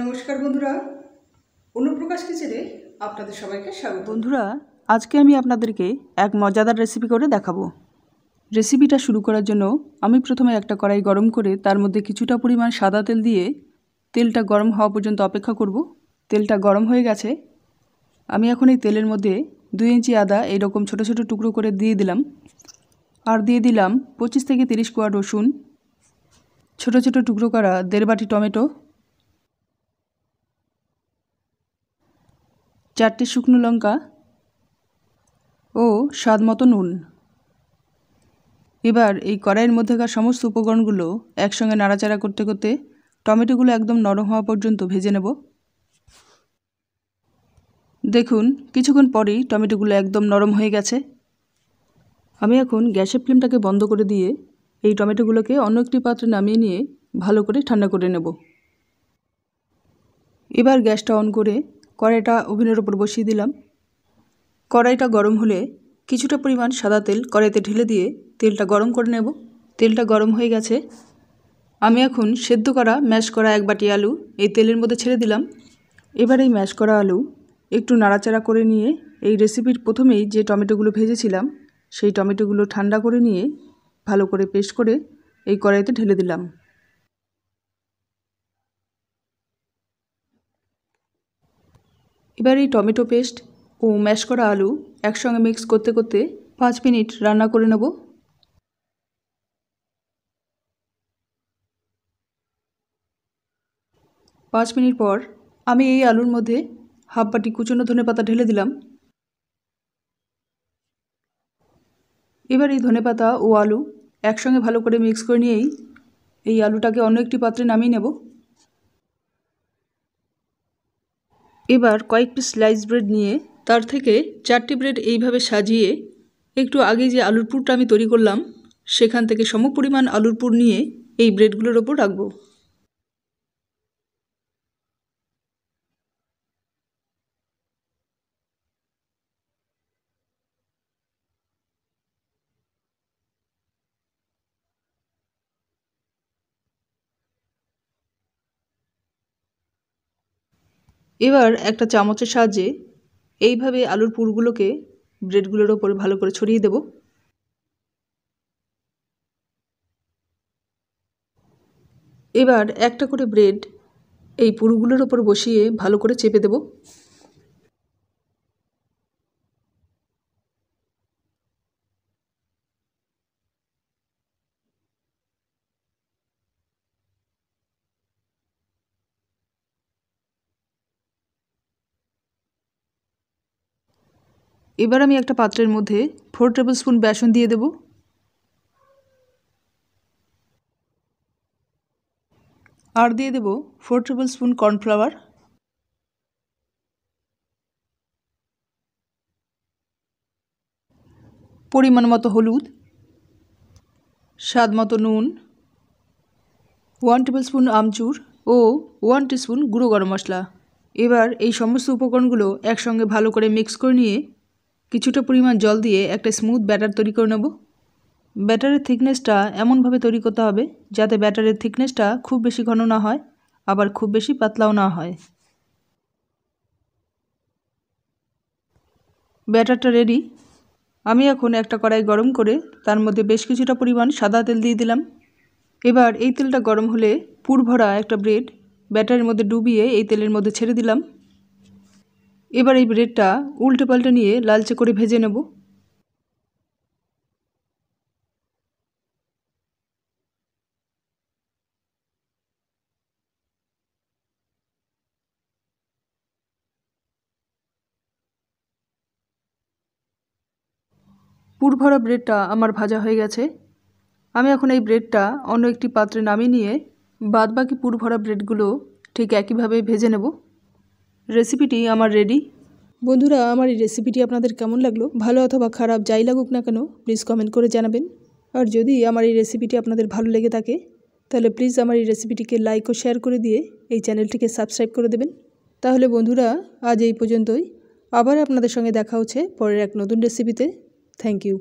নমস্কার বন্ধুরা অনুপ্রকাশ কিচেনে আপনাদের সবাইকে স্বাগত বন্ধুরা আজকে আমি আপনাদেরকে এক মজাদার রেসিপি করে দেখাবো রেসিপিটা শুরু করার জন্য আমি প্রথমে একটা কড়াই গরম করে তার মধ্যে কিছুটা পরিমাণ সাদা তেল দিয়ে তেলটা গরম হওয়া পর্যন্ত অপেক্ষা করব তেলটা গরম হয়ে গেছে আমি এখন এই তেলের মধ্যে দুই ইঞ্চি আদা এইরকম ছোটো ছোটো টুকরো করে দিয়ে দিলাম আর দিয়ে দিলাম পঁচিশ থেকে তিরিশ কোয়া রসুন ছোটো ছোটো টুকরো করা দেড় বাটি টমেটো চারটে শুকনো লঙ্কা ও স্বাদ মতো নুন এবার এই কড়াইয়ের মধ্যেকার সমস্ত উপকরণগুলো একসঙ্গে নাড়াচাড়া করতে করতে টমেটোগুলো একদম নরম হওয়া পর্যন্ত ভেজে নেব দেখুন কিছুক্ষণ পরেই টমেটোগুলো একদম নরম হয়ে গেছে আমি এখন গ্যাসের ফ্লেমটাকে বন্ধ করে দিয়ে এই টমেটোগুলোকে অন্য একটি পাত্রে নামিয়ে নিয়ে ভালো করে ঠান্ডা করে নেব এবার গ্যাসটা অন করে কড়াইটা ওভেনের ওপর বসিয়ে দিলাম কড়াইটা গরম হলে কিছুটা পরিমাণ সাদা তেল কড়াইতে ঢেলে দিয়ে তেলটা গরম করে নেব তেলটা গরম হয়ে গেছে আমি এখন সেদ্ধ করা ম্যাশ করা এক বাটি আলু এই তেলের মধ্যে ছেড়ে দিলাম এবার এই ম্যাশ করা আলু একটু নাড়াচাড়া করে নিয়ে এই রেসিপির প্রথমেই যে টমেটোগুলো ভেজেছিলাম সেই টমেটোগুলো ঠান্ডা করে নিয়ে ভালো করে পেস্ট করে এই কড়াইতে ঢেলে দিলাম এবার এই টমেটো পেস্ট ও ম্যাশ করা আলু একসঙ্গে মিক্স করতে করতে পাঁচ মিনিট রান্না করে নেব পাঁচ মিনিট পর আমি এই আলুর মধ্যে হাফ বাটি কুচনো ধনে পাতা ঢেলে দিলাম এবার এই ধনে পাতা ও আলু একসঙ্গে ভালো করে মিক্স করে নিয়েই এই আলুটাকে অন্য একটি পাত্রে নামিয়ে নেব এবার কয়েকটি স্লাইস ব্রেড নিয়ে তার থেকে চারটি ব্রেড এইভাবে সাজিয়ে একটু আগে যে আলুর পুরটা আমি তৈরি করলাম সেখান থেকে সমপরিমাণ আলুর পুর নিয়ে এই ব্রেডগুলোর ওপর রাখবো এবার একটা চামচের সাহায্যে এইভাবে আলুর পুরগুলোকে ব্রেডগুলোর ওপর ভালো করে ছড়িয়ে দেব এবার একটা করে ব্রেড এই পুরগুলোর ওপর বসিয়ে ভালো করে চেপে দেবো এবার আমি একটা পাত্রের মধ্যে ফোর টেবিল স্পুন বেসন দিয়ে দেব আর দিয়ে দেব ফোর টেবিল স্পুন কর্নফ্লাওয়ার পরিমাণ মতো হলুদ স্বাদ মতো নুন ওয়ান টেবিল স্পুন আমচুর ও ওয়ান স্পুন গুঁড়ো গরম মশলা এবার এই সমস্ত উপকরণগুলো একসঙ্গে ভালো করে মিক্স করে নিয়ে কিছুটা পরিমাণ জল দিয়ে একটা স্মুথ ব্যাটার তৈরি করে নেব ব্যাটারের থিকনেসটা এমনভাবে তৈরি করতে হবে যাতে ব্যাটারের থিকনেসটা খুব বেশি ঘন না হয় আবার খুব বেশি পাতলাও না হয় ব্যাটারটা রেডি আমি এখন একটা কড়াই গরম করে তার মধ্যে বেশ কিছুটা পরিমাণ সাদা তেল দিয়ে দিলাম এবার এই তেলটা গরম হলে পুর ভরা একটা ব্রেড ব্যাটারের মধ্যে ডুবিয়ে এই তেলের মধ্যে ছেড়ে দিলাম এবার এই ব্রেডটা উল্টে পাল্টে নিয়ে লালচে করে ভেজে নেব পুরভরা ব্রেডটা আমার ভাজা হয়ে গেছে আমি এখন এই ব্রেডটা অন্য একটি পাত্রে নামিয়ে নিয়ে বাদবাকি পুরভরা ব্রেডগুলো ঠিক একইভাবে ভেজে নেব রেসিপিটি আমার রেডি বন্ধুরা আমার এই রেসিপিটি আপনাদের কেমন লাগলো ভালো অথবা খারাপ যাই লাগুক না কেন প্লিজ কমেন্ট করে জানাবেন আর যদি আমার এই রেসিপিটি আপনাদের ভালো লেগে থাকে তাহলে প্লিজ আমার এই রেসিপিটিকে লাইক ও শেয়ার করে দিয়ে এই চ্যানেলটিকে সাবস্ক্রাইব করে দেবেন তাহলে বন্ধুরা আজ এই পর্যন্তই আবার আপনাদের সঙ্গে দেখা হচ্ছে পরের এক নতুন রেসিপিতে থ্যাংক ইউ